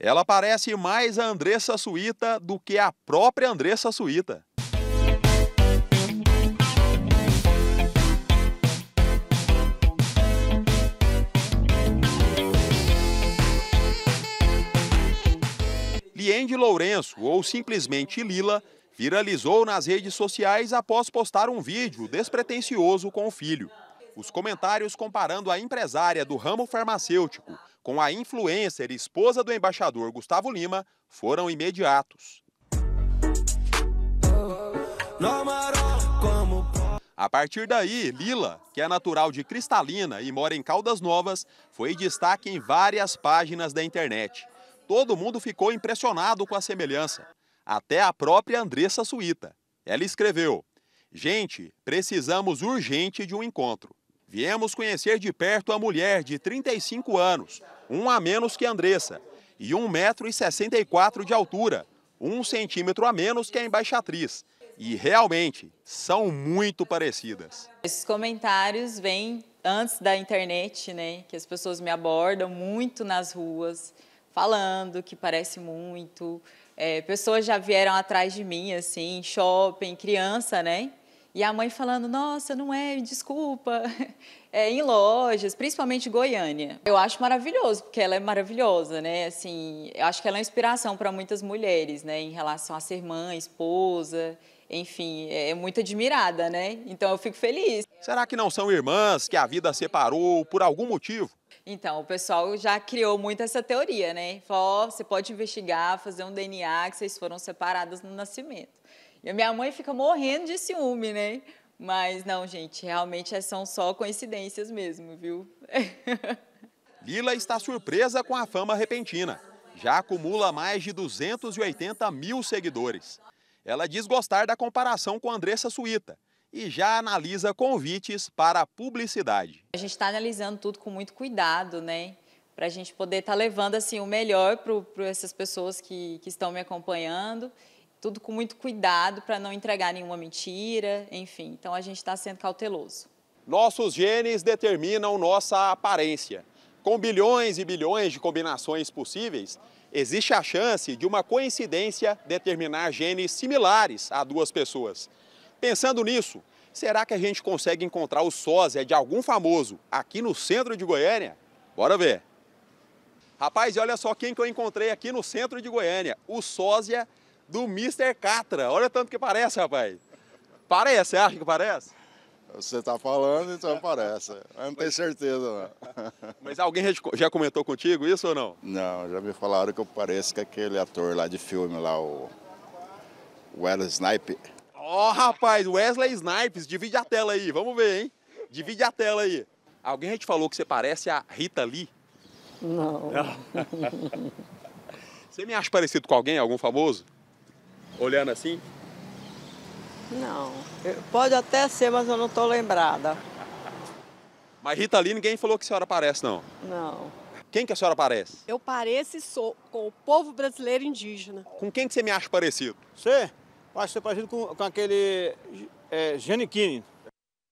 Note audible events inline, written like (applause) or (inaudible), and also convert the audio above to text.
Ela parece mais a Andressa Suíta do que a própria Andressa Suíta. Liende Lourenço, ou simplesmente Lila, viralizou nas redes sociais após postar um vídeo despretensioso com o filho. Os comentários comparando a empresária do ramo farmacêutico com a influencer e esposa do embaixador Gustavo Lima foram imediatos. A partir daí, Lila, que é natural de Cristalina e mora em Caldas Novas, foi destaque em várias páginas da internet. Todo mundo ficou impressionado com a semelhança, até a própria Andressa Suíta. Ela escreveu: Gente, precisamos urgente de um encontro. Viemos conhecer de perto a mulher de 35 anos, um a menos que a Andressa, e 1,64m de altura, um centímetro a menos que a embaixatriz. E realmente são muito parecidas. Esses comentários vêm antes da internet, né? Que as pessoas me abordam muito nas ruas, falando que parece muito. É, pessoas já vieram atrás de mim, assim, shopping, criança, né? E a mãe falando, nossa, não é, desculpa. (laughs) É, em lojas, principalmente Goiânia. Eu acho maravilhoso, porque ela é maravilhosa, né? Assim, eu acho que ela é inspiração para muitas mulheres, né? Em relação a ser mãe, esposa, enfim, é, é muito admirada, né? Então eu fico feliz. Será que não são irmãs que a vida separou por algum motivo? Então, o pessoal já criou muito essa teoria, né? Falou, oh, você pode investigar, fazer um DNA que vocês foram separadas no nascimento. E a minha mãe fica morrendo de ciúme, né? Mas não, gente, realmente é, são só coincidências mesmo, viu? (laughs) Lila está surpresa com a fama repentina. Já acumula mais de 280 mil seguidores. Ela diz gostar da comparação com Andressa Suíta e já analisa convites para publicidade. A gente está analisando tudo com muito cuidado, né? Para a gente poder estar tá levando assim o melhor para essas pessoas que, que estão me acompanhando tudo com muito cuidado para não entregar nenhuma mentira, enfim. Então a gente está sendo cauteloso. Nossos genes determinam nossa aparência. Com bilhões e bilhões de combinações possíveis, existe a chance de uma coincidência determinar genes similares a duas pessoas. Pensando nisso, será que a gente consegue encontrar o sósia de algum famoso aqui no centro de Goiânia? Bora ver. Rapaz, olha só quem que eu encontrei aqui no centro de Goiânia, o sósia do Mr. Catra. Olha tanto que parece, rapaz. Parece, você acha que parece? Você está falando, então parece. Eu não tenho certeza, não. Mas alguém já comentou contigo isso ou não? Não, já me falaram que eu pareço com aquele ator lá de filme, lá, o Wesley Snipes. Ó, oh, rapaz, Wesley Snipes, divide a tela aí, vamos ver, hein? Divide a tela aí. Alguém já te falou que você parece a Rita Lee? Não. não. (laughs) você me acha parecido com alguém, algum famoso? olhando assim? Não. Pode até ser, mas eu não estou lembrada. Mas Rita ali, ninguém falou que a senhora parece, não? Não. Quem que a senhora parece? Eu pareço e sou com o povo brasileiro indígena. Com quem que você me acha parecido? Você? Eu acho que você é parecido com, com aquele é, Giannichini.